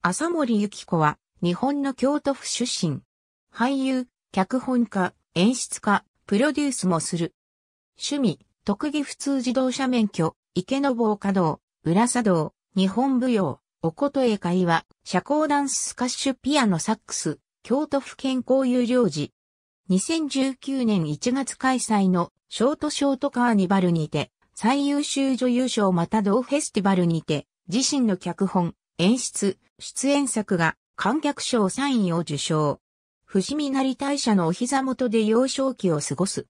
浅森幸子は、日本の京都府出身。俳優、脚本家、演出家、プロデュースもする。趣味、特技普通自動車免許、池の防火道、裏佐道、日本舞踊、おことえ会話、社交ダンススカッシュピアノサックス、京都府健康有料時。2019年1月開催のショートショートカーニバルにて、最優秀女優賞また同フェスティバルにて、自身の脚本、演出、出演作が観客賞3位を受賞。伏見成大社のお膝元で幼少期を過ごす。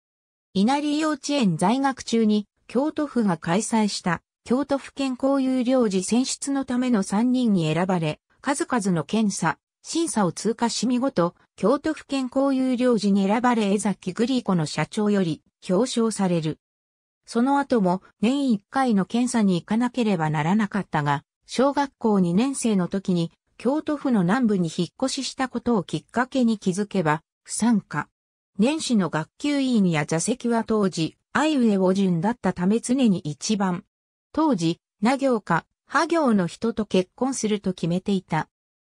稲荷幼稚園在学中に京都府が開催した京都府県交友領事選出のための3人に選ばれ、数々の検査、審査を通過し見事、京都府県交友領事に選ばれ江崎グリーコの社長より表彰される。その後も年1回の検査に行かなければならなかったが、小学校2年生の時に京都府の南部に引っ越ししたことをきっかけに気づけば不参加。年始の学級委員や座席は当時、愛上を順だったため常に一番。当時、な行か、は行の人と結婚すると決めていた。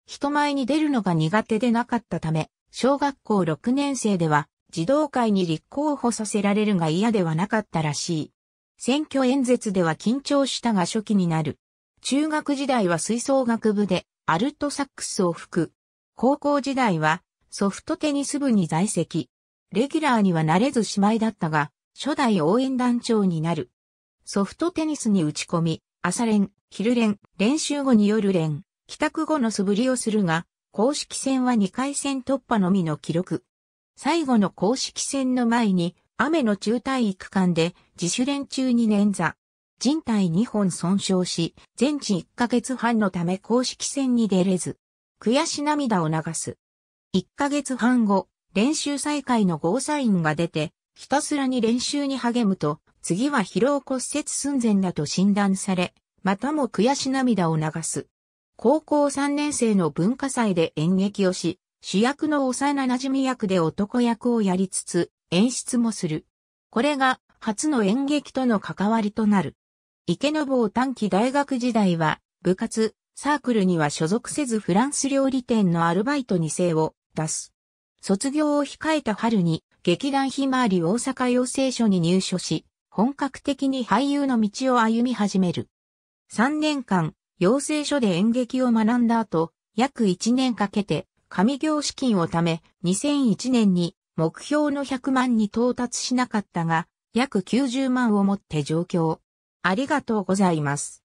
人前に出るのが苦手でなかったため、小学校6年生では児童会に立候補させられるが嫌ではなかったらしい。選挙演説では緊張したが初期になる。中学時代は吹奏楽部でアルトサックスを吹く。高校時代はソフトテニス部に在籍。レギュラーにはなれず姉妹だったが、初代応援団長になる。ソフトテニスに打ち込み、朝練、昼練、練習後に夜練、帰宅後の素振りをするが、公式戦は2回戦突破のみの記録。最後の公式戦の前に、雨の中体育館で自主練中に捻挫。人体2本損傷し、全治1ヶ月半のため公式戦に出れず、悔し涙を流す。1ヶ月半後、練習再開のゴーサインが出て、ひたすらに練習に励むと、次は疲労骨折寸前だと診断され、またも悔し涙を流す。高校3年生の文化祭で演劇をし、主役の幼馴染役で男役をやりつつ、演出もする。これが初の演劇との関わりとなる。池坊短期大学時代は、部活、サークルには所属せずフランス料理店のアルバイトに精を出す。卒業を控えた春に、劇団ひまわり大阪養成所に入所し、本格的に俳優の道を歩み始める。3年間、養成所で演劇を学んだ後、約1年かけて、上業資金を貯め、2001年に目標の100万に到達しなかったが、約90万をもって上京。ありがとうございます。